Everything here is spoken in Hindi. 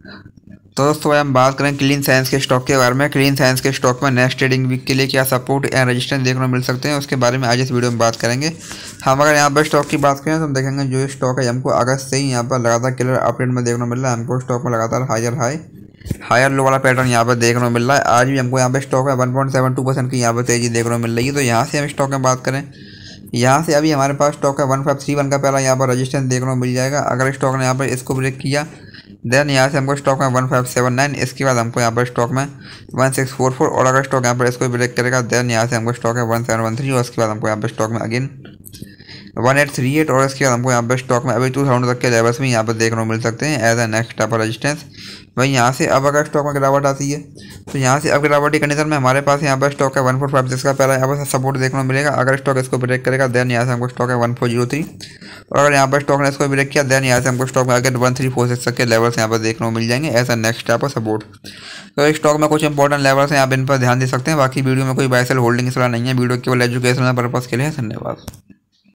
तो दोस्तों हम बात करें क्लीन साइंस के स्टॉक के बारे में क्लीन साइंस के स्टॉक में नेक्स्ट ट्रेडिंग वीक के लिए क्या सपोर्ट या रेजिस्टेंस देखने को मिल सकते हैं उसके बारे में आज इस वीडियो में बात करेंगे हम अगर यहाँ पर स्टॉक की बात करें तो हम देखेंगे जो स्टॉक है हमको अगस्त से ही यहाँ पर लगातार क्लियर अपडेट में देखने को मिल रहा है हमको स्टॉक में लगातार हायर हाई हायर लो वाला पैटर्न यहाँ पर देखने को मिल रहा है आज भी हमको यहाँ पर स्टॉक में one point seven two percent की यहाँ पर तेजी देखने को मिल रही है तो यहाँ से हम स्टॉक में बात करें यहाँ से अभी हमारे पास स्टॉक है वन फाइव थ्री वन का पहला यहाँ पर रजिस्टेंस देखने को मिल जाएगा अगर स्टॉक ने यहाँ पर इसको ब्रेक किया देन यहाँ से हमको स्टॉक में वन फाइव सेवन नाइन इसके बाद हमको यहाँ पर स्टॉक में वन सिक्स फोर फोर और अगर स्टॉक यहाँ पर इसको ब्रेक करेगा देन यहाँ से हमको स्टॉक है वन सेवन वन थ्री और उसके बाद हमको यहाँ पर स्टॉक में again one eight three eight और इसके बाद हमको यहाँ पर स्टॉक में अभी टू थाउजेंड तक के लेवल्स में यहाँ पर देखने को मिल सकते हैं as a next type of resistance वहीं यहाँ से अब अगर स्टॉक में गिरावट आती है तो यहाँ से अब गिरावट की कंडीशन में हमारे पास यहाँ पर स्टॉक है वन फोर फाइव जिसका पहला यहाँ पर सपोर्ट देखने को मिलेगा अगर स्टॉक इसको ब्रेक करेगा देन यहाँ से हमको स्टॉक है वन फोर जीरो थ्री और अगर यहाँ पर स्टॉक ने इसको भी रखा देन यहाँ से हमको स्टॉक में अगर वन थ्री फोर सिक्स तक के लेवल्स यहाँ पर देखने को मिल जाएंगे ऐसा नेक्स्ट टाइप पर सपोर्ट तो इस स्टॉक में कुछ इंपॉर्टेंट लेवल्स हैं आप इन पर ध्यान दे सकते हैं बाकी वीडियो में कोई बाइसल होल्डिंग इस नहीं है वीडियो केवल एजुकेशनल पर्पज़ के लिए धन्यवाद